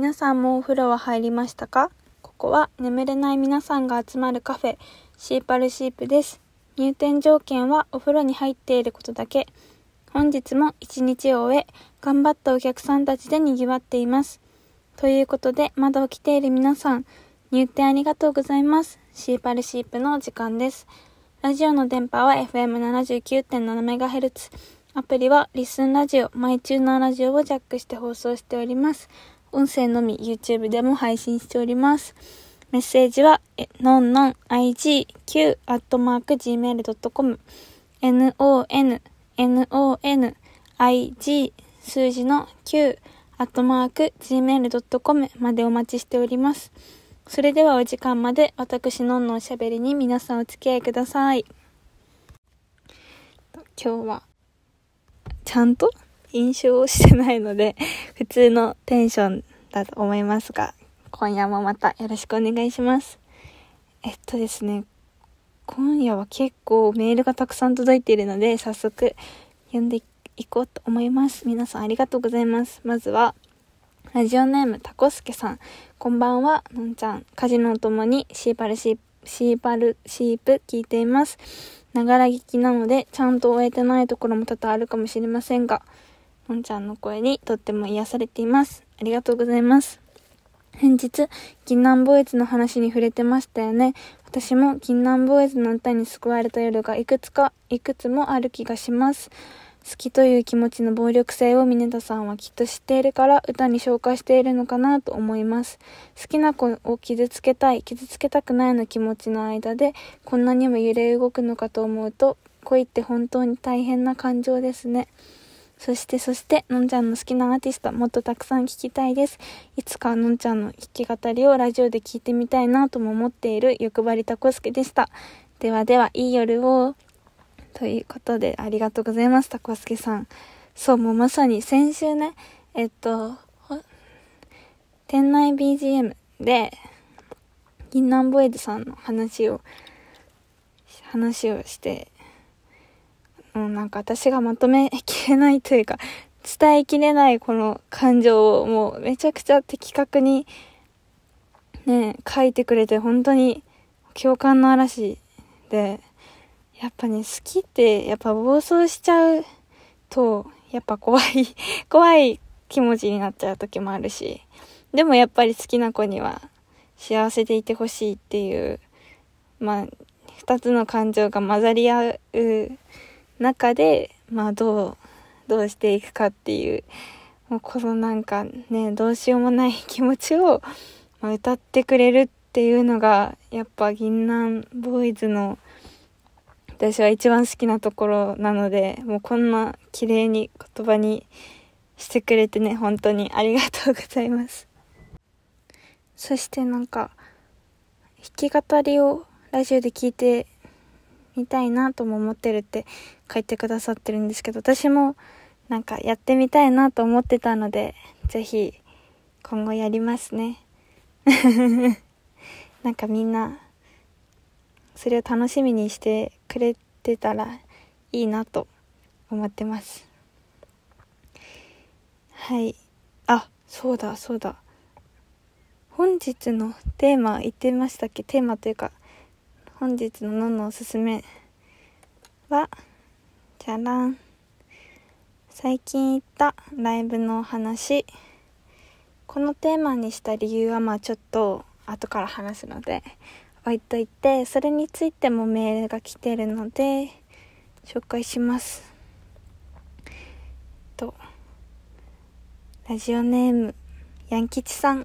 皆さんもお風呂は入りましたかここは眠れない皆さんが集まるカフェシーパルシープです入店条件はお風呂に入っていることだけ本日も一日を終え頑張ったお客さんたちでにぎわっていますということで窓を起きている皆さん入店ありがとうございますシーパルシープの時間ですラジオの電波は FM79.7MHz アプリはリスンラジオ、マイチューナーラジオをジャックして放送しております。音声のみ YouTube でも配信しております。メッセージは、のんのん igq.gmail.com non, non, ig 数字の q アットマーク gmail.com までお待ちしております。それではお時間まで私のんのおしゃべりに皆さんお付き合いください。今日は、ちゃんと飲酒をしてないので、普通のテンションだと思いますが、今夜もまたよろしくお願いします。えっとですね、今夜は結構メールがたくさん届いているので、早速読んでいこうと思います。皆さんありがとうございます。まずは、ラジオネームタコスケさん。こんばんは、のんちゃん。カジノともにシーパルシープ、シーパルシープ聞いています。ながら聞きなので、ちゃんと終えてないところも多々あるかもしれませんが、もんちゃんの声にとっても癒されています。ありがとうございます。先日、銀南ボーイズの話に触れてましたよね。私も銀南ボーイズの歌に救われた夜がいくつか、いくつもある気がします。好きという気持ちの暴力性を峰田さんはきっと知っているから歌に紹介しているのかなと思います好きな子を傷つけたい傷つけたくないの気持ちの間でこんなにも揺れ動くのかと思うと恋って本当に大変な感情ですねそしてそして、のんちゃんの好きなアーティスト、もっとたくさん聞きたいです。いつかのんちゃんの弾き語りをラジオで聞いてみたいなとも思っている欲張りたこすけでした。ではでは、いい夜を。ということで、ありがとうございます、たこすけさん。そう、もうまさに先週ね、えっと、店内 BGM で、銀杏ボエズさんの話を、話をして、もうなんか私がまとめきれないというか、伝えきれないこの感情をもうめちゃくちゃ的確にね、書いてくれて本当に共感の嵐で、やっぱね、好きってやっぱ暴走しちゃうと、やっぱ怖い 怖い気持ちになっちゃう時もあるし、でもやっぱり好きな子には幸せでいてほしいっていう、まあ、二つの感情が混ざり合う中で、まあ、どう、どうしていくかっていう、もうこのなんかね、どうしようもない 気持ちを、まあ、歌ってくれるっていうのが、やっぱ銀杏ボーイズの、私は一番好きなところなので、もうこんな綺麗に言葉にしてくれてね、本当にありがとうございます。そしてなんか、弾き語りをラジオで聞いてみたいなとも思ってるって書いてくださってるんですけど、私もなんかやってみたいなと思ってたので、ぜひ今後やりますね。なんかみんな、それを楽しみにしてくれてたらいいなと思ってます。はい。あ、そうだ、そうだ。本日のテーマ言ってましたっけテーマというか本日のののおすすめは、じゃらん。最近行ったライブのお話。このテーマにした理由はまあちょっと後から話すので置いといて、それについてもメールが来てるので紹介します。と、ラジオネーム、ヤンチさん。い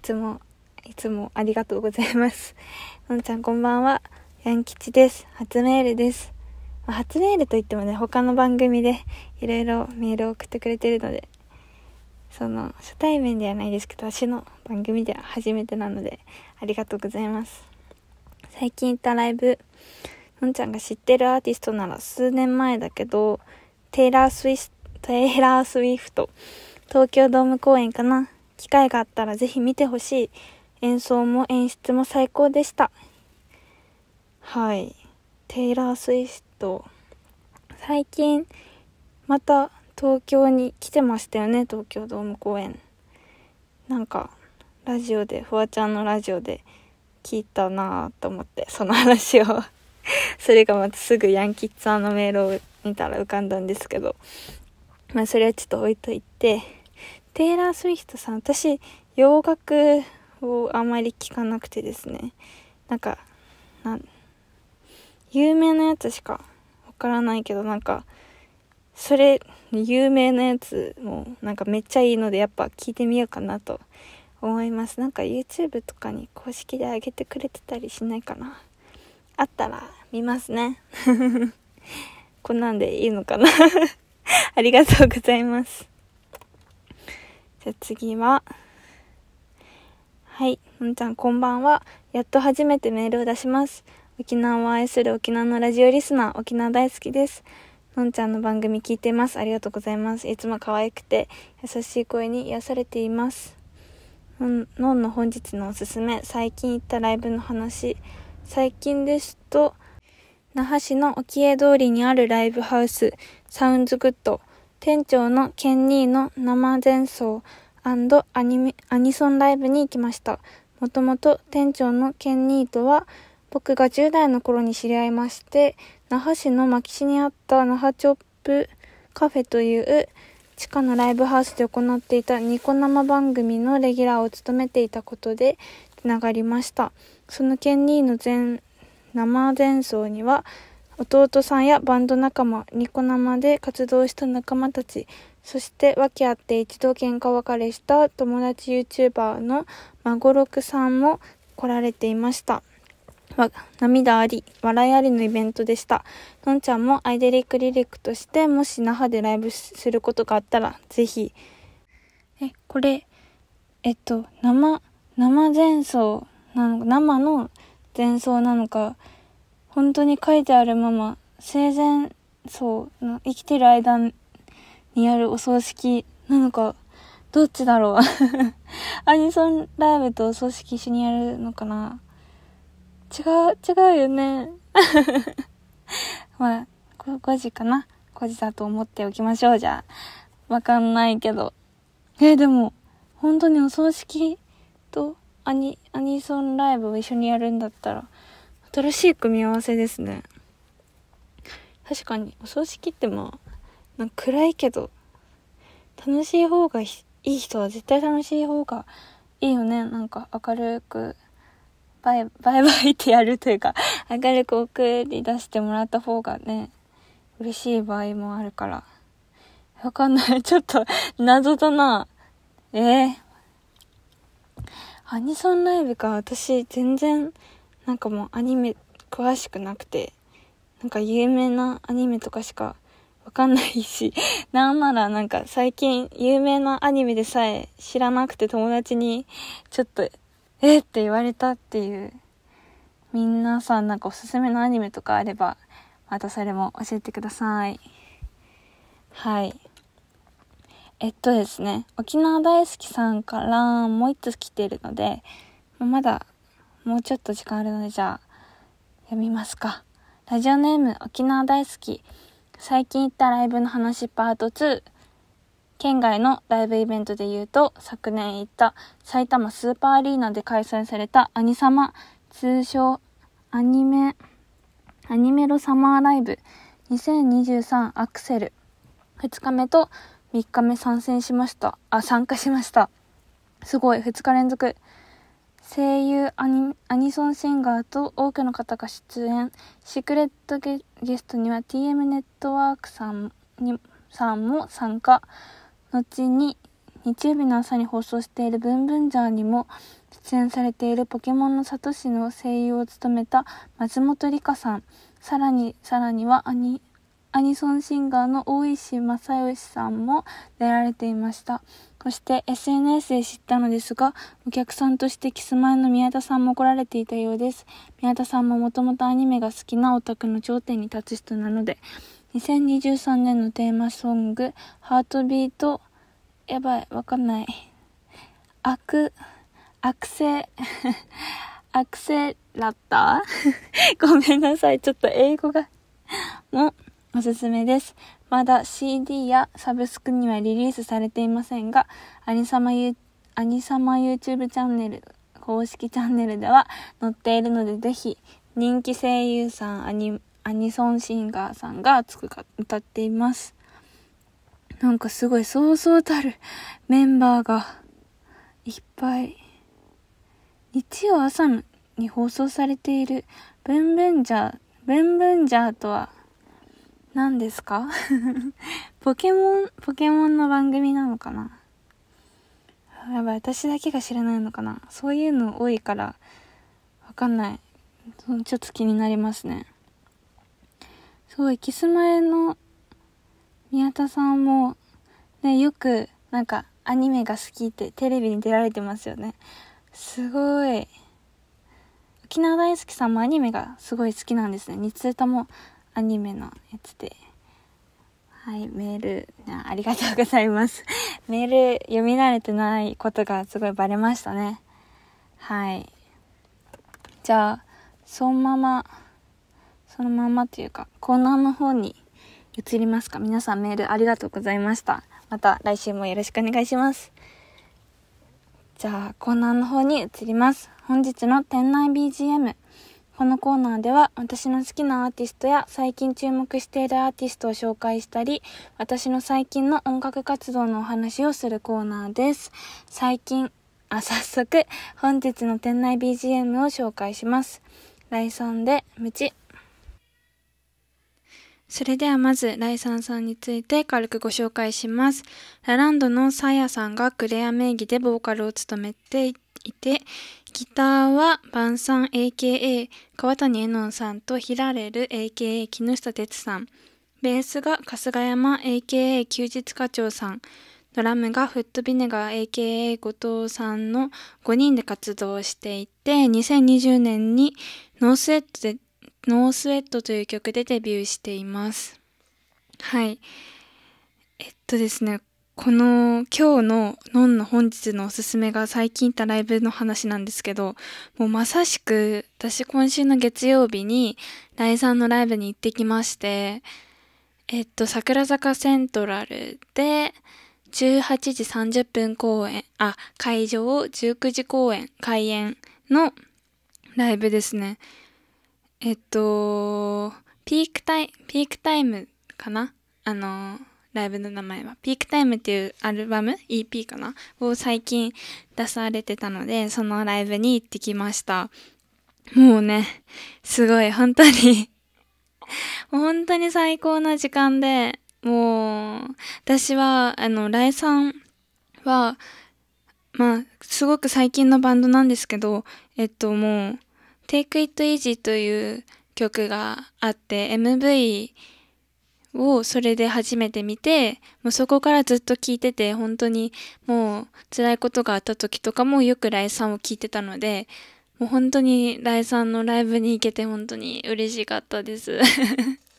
つも、いつもありがとうございます。のんちゃんこんばんは。ヤン吉です。初メールです。初メールといってもね、他の番組でいろいろメールを送ってくれてるので、その、初対面ではないですけど、私の番組では初めてなので、ありがとうございます。最近行ったライブ、のんちゃんが知ってるアーティストなら数年前だけど、テイラー・スウィス、テイラー・スウィフト、東京ドーム公演かな。機会があったらぜひ見てほしい。演奏も演出も最高でした。はい。テイラー・スウィフト。最近、また東京に来てましたよね、東京ドーム公演。なんか、ラジオで、フワちゃんのラジオで聞いたなぁと思って、その話を それがまたすぐヤンキッさーのメールを見たら浮かんだんですけど、まあそれはちょっと置いといて、テイラー・スウィフトさん、私、洋楽をあんまり聞かなくてですねなんかな有名なやつしかわからないけどなんかそれ有名なやつもなんかめっちゃいいのでやっぱ聞いてみようかなと思いますなんか YouTube とかに公式で上げてくれてたりしないかなあったら見ますね こんなんでいいのかな ありがとうございますじゃあ次ははい、のんちゃんこんばんは。やっと初めてメールを出します。沖縄を愛する沖縄のラジオリスナー、沖縄大好きです。のんちゃんの番組聞いてます。ありがとうございます。いつも可愛くて優しい声に癒されています。のんの本日のおすすめ、最近行ったライブの話。最近ですと、那覇市の沖江通りにあるライブハウス、サウンズグッド、店長のケンニーの生前奏、アニメアニソンライブに行きました。もともと店長のケンニーとは僕が10代の頃に知り合いまして、那覇市の牧師にあった那覇チョップカフェという地下のライブハウスで行っていたニコ生番組のレギュラーを務めていたことでつながりました。そのケンニーの前生前奏には弟さんやバンド仲間、ニコ生で活動した仲間たち、そして訳あって一度喧嘩別れした友達 YouTuber の孫六さんも来られていました。涙あり、笑いありのイベントでした。のんちゃんもアイデリックリリックとして、もし那覇でライブすることがあったら、ぜひ。え、これ、えっと、生、生前奏なのか生の前奏なのか、本当に書いてあるまま生前そう生きてる間にやるお葬式なのかどっちだろう アニソンライブとお葬式一緒にやるのかな違う違うよね まあ5時かな5時だと思っておきましょうじゃあわかんないけどえでも本当にお葬式とアニアニソンライブを一緒にやるんだったら新しい組み合わせですね。確かに、お葬式ってまあ、なんか暗いけど、楽しい方がいい人は絶対楽しい方がいいよね。なんか明るく、バイバイバイってやるというか、明るく送り出してもらった方がね、嬉しい場合もあるから。わかんない。ちょっと、謎だな。ええー、アニソンライブか。私、全然、なんかもうアニメ詳しくなくて、なんか有名なアニメとかしかわかんないし、なんならなんか最近有名なアニメでさえ知らなくて友達にちょっと、えって言われたっていう。みんなさんなんかおすすめのアニメとかあれば、またそれも教えてください。はい。えっとですね、沖縄大好きさんからもう一つ来てるので、まだもうちょっと時間あるので、じゃあ、読みますか。ラジオネーム、沖縄大好き。最近行ったライブの話パート2。県外のライブイベントで言うと、昨年行った埼玉スーパーアリーナで開催されたアニサマ、通称アニメ、アニメロサマーライブ2023アクセル2日目と3日目参戦しました。あ、参加しました。すごい、2日連続声優アニアニソンシンガーと多くの方が出演シークレットゲストには TM ネットワークさんにさんも参加後に日曜日の朝に放送している「ブンブンジャー」にも出演されているポケモンのサトシの声優を務めた松本里香さんさらにさらにはアニアニソンシンガーの大石正義さんも出られていましたそして SNS で知ったのですがお客さんとしてキスマイの宮田さんも来られていたようです宮田さんももともとアニメが好きなオタクの頂点に立つ人なので2023年のテーマソング「ハートビート」やばいわかんない悪悪性アクセラッターごめんなさい。ちょっと英語がもうおすすめです。まだ CD やサブスクにはリリースされていませんが、アニサマユアニサマ YouTube チャンネル、公式チャンネルでは載っているので、ぜひ人気声優さん、アニアニソンシンガーさんがつくか歌っています。なんかすごいそうそうたるメンバーがいっぱい。日曜朝に放送されているブンブンジャー、ブンブンジャーとは何ですか ポケモン、ポケモンの番組なのかなやばい、私だけが知らないのかなそういうの多いから、わかんない。ちょっと気になりますね。すごい、キスイの宮田さんも、ね、よく、なんか、アニメが好きってテレビに出られてますよね。すごい。沖縄大好きさんもアニメがすごい好きなんですね。2通ともアニメのやつで。はい、メール、ありがとうございます。メール読み慣れてないことがすごいバレましたね。はい。じゃあ、そのまま、そのままというか、コーナーの方に移りますか。皆さんメールありがとうございました。また来週もよろしくお願いします。じゃあ、コーナーの方に移ります。本日の店内 BGM。このコーナーでは私の好きなアーティストや最近注目しているアーティストを紹介したり私の最近の音楽活動のお話をするコーナーです最近あ早速本日の店内 BGM を紹介しますライソンでそれではまず、ライサンさんについて軽くご紹介します。ラランドのサヤさんがクレア名義でボーカルを務めていいて、ギターは晩さん AKA 川谷絵音さんとヒラレル AKA 木下哲さん、ベースが春日山 AKA 休日課長さん、ドラムがフットビネガー AKA 後藤さんの5人で活動していて、2020年にノースウェットでノースウェットという曲でデビューしています。はい。えっとですね、この今日のノンの本日のおすすめが最近行ったライブの話なんですけど、もうまさしく私今週の月曜日にライさんのライブに行ってきまして、えっと、桜坂セントラルで18時30分公演、あ、会場を19時公演、開演のライブですね。えっと、ピークタイ、ピークタイムかなあの、ライブの名前は。ピークタイムっていうアルバム ?EP かなを最近出されてたので、そのライブに行ってきました。もうね、すごい、本当に 本当に最高な時間で、もう、私は、あの、ライさんは、まあ、すごく最近のバンドなんですけど、えっと、もう、Take It Easy という曲があって、MV をそれで初めて見て、もうそこからずっと聞いてて、本当にもう辛いことがあった時とかもよくライさんを聞いてたので、もう本当にライさんのライブに行けて本当に嬉しかったです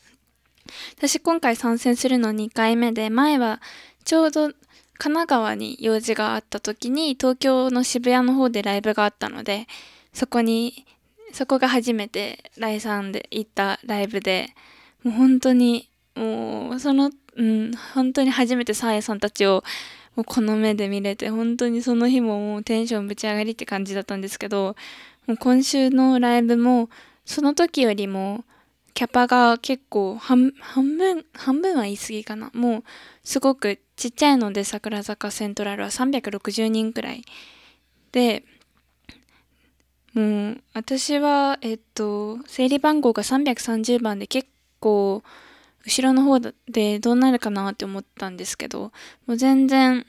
私今回参戦するの2回目で、前はちょうど神奈川に用事があった時に東京の渋谷の方でライブがあったので、そこに、そこが初めてライさんで行ったライブで、もう本当にもうその、うん、本当に初めてサーヤさんたちをもうこの目で見れて本当にその日ももうテンションぶち上がりって感じだったんですけどもう今週のライブもその時よりもキャパが結構半分半分は言い過ぎかなもうすごくちっちゃいので桜坂セントラルは360人くらいでもう私はえっと整理番号が330番で結構後ろの方でどうなるかなって思ったんですけど、もう全然、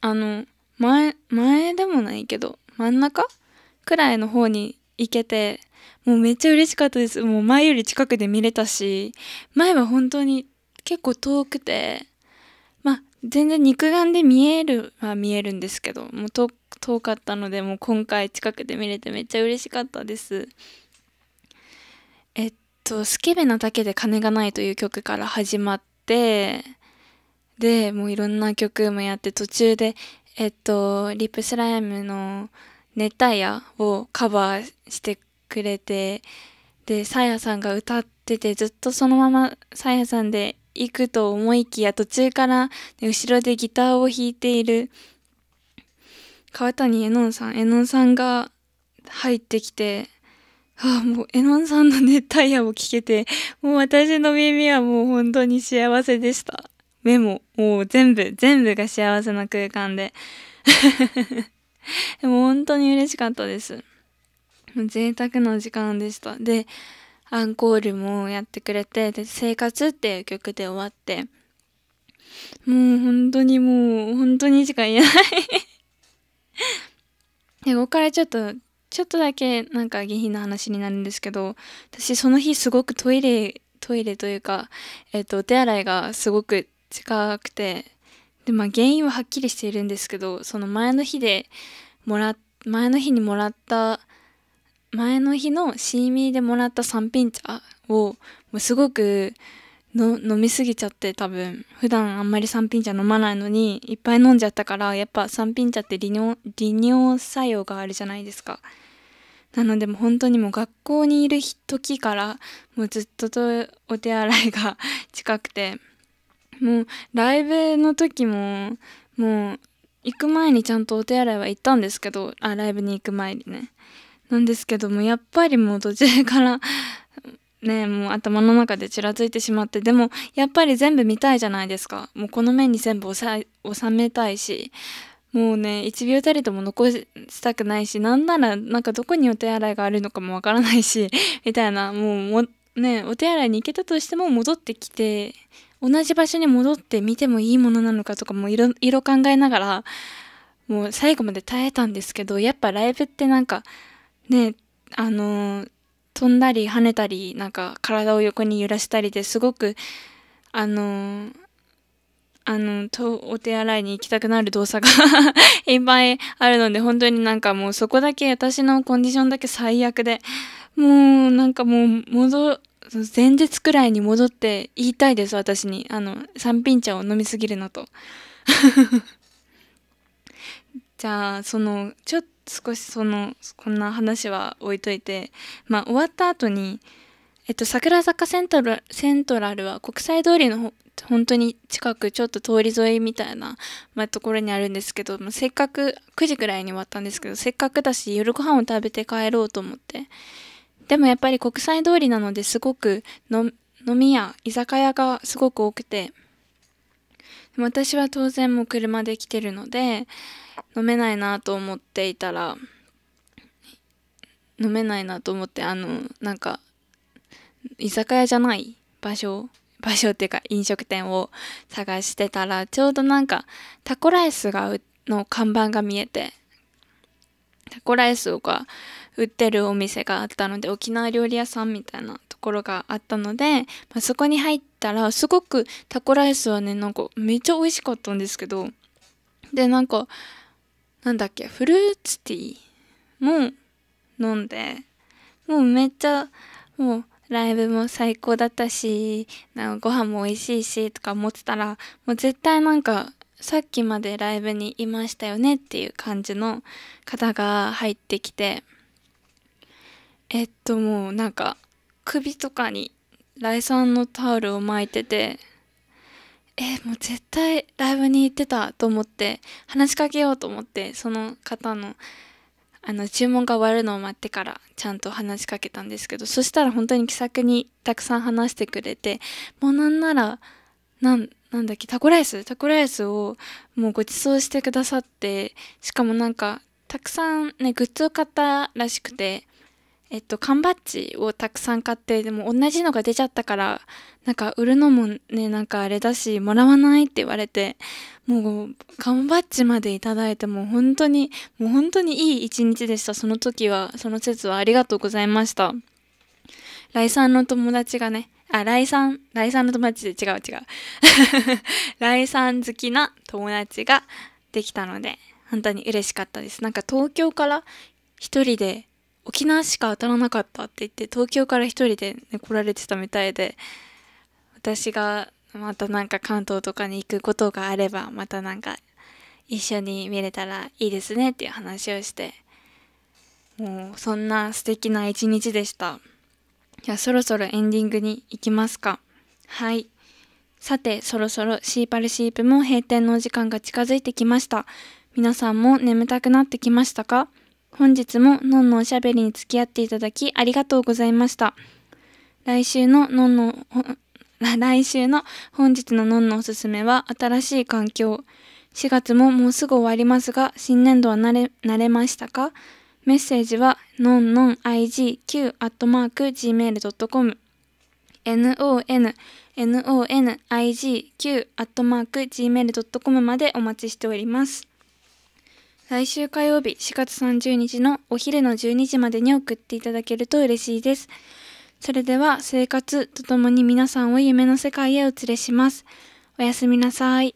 あの、前、前でもないけど、真ん中くらいの方に行けて、もうめっちゃ嬉しかったです。もう前より近くで見れたし、前は本当に結構遠くて、まあ、全然肉眼で見えるは見えるんですけど、もう遠かったので、もう今回近くで見れてめっちゃ嬉しかったです。と「スケベなだけで金がない」という曲から始まってでもういろんな曲もやって途中でえっとリップスライムの「熱帯夜」をカバーしてくれてでさやさんが歌っててずっとそのままさやさんで行くと思いきや途中から後ろでギターを弾いている川谷絵音さん絵音さんが入ってきてああ、もう、エノンさんの熱帯夜を聞けて、もう私の耳はもう本当に幸せでした。目も、もう全部、全部が幸せな空間で。でも本当に嬉しかったです。贅沢な時間でした。で、アンコールもやってくれて、で、生活っていう曲で終わって、もう本当にもう、本当にしか言えないで、ここからちょっとちょっとだけなんか下品な話になるんですけど私その日すごくトイレトイレというか、えっ、ー、とお手洗いがすごく近くてで、まあ、原因ははっきりしているんですけどその前の日でもら前の日にもらった前の日のシーミーでもらった3品茶をもうすごくの飲みすぎちゃって多分普段あんまり3品茶飲まないのにいっぱい飲んじゃったからやっぱ3品茶って利尿利尿作用があるじゃないですかなのでもう本当にもう学校にいる時からもうずっととお手洗いが 近くてもうライブの時ももう行く前にちゃんとお手洗いは行ったんですけどあライブに行く前にねなんですけどもやっぱりもう途中から ねもう頭の中でちらついてしまってでもやっぱり全部見たいじゃないですかもうこの面に全部収めたいしもうね、1秒たりとも残したくないし、なんなら、なんかどこにお手洗いがあるのかもわからないし、みたいな、もうも、ね、お手洗いに行けたとしても戻ってきて、同じ場所に戻って見てもいいものなのかとかも色、色考えながら、もう最後まで耐えたんですけど、やっぱライブってなんか、ね、あの飛んだり跳ねたり、なんか体を横に揺らしたりですごく、あのあの、と、お手洗いに行きたくなる動作が いっぱいあるので、本当になんかもうそこだけ、私のコンディションだけ最悪で、もうなんかもう戻、前日くらいに戻って言いたいです、私に。あの、三品茶を飲みすぎるのと。じゃあ、その、ちょっと少しその、こんな話は置いといて、まあ終わった後に、えっと、桜坂セントラセントラルは国際通りの本当に近くちょっと通り沿いみたいな、まあ、ところにあるんですけど、まあ、せっかく9時くらいに終わったんですけどせっかくだし夜ご飯を食べて帰ろうと思ってでもやっぱり国際通りなのですごく飲み屋居酒屋がすごく多くて私は当然もう車で来てるので飲めないなと思っていたら飲めないなと思ってあのなんか居酒屋じゃない場所場所っていうか飲食店を探してたらちょうどなんかタコライスがの看板が見えてタコライスが売ってるお店があったので沖縄料理屋さんみたいなところがあったので、まあ、そこに入ったらすごくタコライスはねなんかめっちゃ美味しかったんですけどでなんかなんだっけフルーツティーも飲んでもうめっちゃもうライブも最高だったしなんかご飯も美味しいしとか思ってたらもう絶対なんかさっきまでライブにいましたよねっていう感じの方が入ってきてえっともうなんか首とかにライさんのタオルを巻いててえもう絶対ライブに行ってたと思って話しかけようと思ってその方のあの注文が終わるのを待ってからちゃんと話しかけたんですけどそしたら本当に気さくにたくさん話してくれてもうなんならなんなんだっけタコライスタコライスをもうご馳走してくださってしかもなんかたくさんねグッズを買ったらしくてえっと缶バッジをたくさん買ってでも同じのが出ちゃったからなんか売るのもねなんかあれだしもらわないって言われてもう缶バッジまでいただいてもう本当にもう本当にいい一日でしたその時はその節はありがとうございました来さんの友達がねあ、来さん、来さんの友達で違う違う。来さん好きな友達ができたので、本当に嬉しかったです。なんか東京から一人で、沖縄しか当たらなかったって言って、東京から一人で、ね、来られてたみたいで、私がまたなんか関東とかに行くことがあればまたなんか一緒に見れたらいいですねっていう話をしてもうそんな素敵な一日でしたじゃあそろそろエンディングに行きますかはいさてそろそろシーパルシープも閉店のお時間が近づいてきました皆さんも眠たくなってきましたか本日ものんのおしゃべりに付き合っていただきありがとうございました来週ののんの来週の本日ののんのおすすめは新しい環境。4月ももうすぐ終わりますが、新年度は慣れ、慣れましたかメッセージは、のんのん igq.gmail.com non, nonigq.gmail.com までお待ちしております。来週火曜日4月30日のお昼の12時までに送っていただけると嬉しいです。それでは生活とともに皆さんを夢の世界へお連れします。おやすみなさい。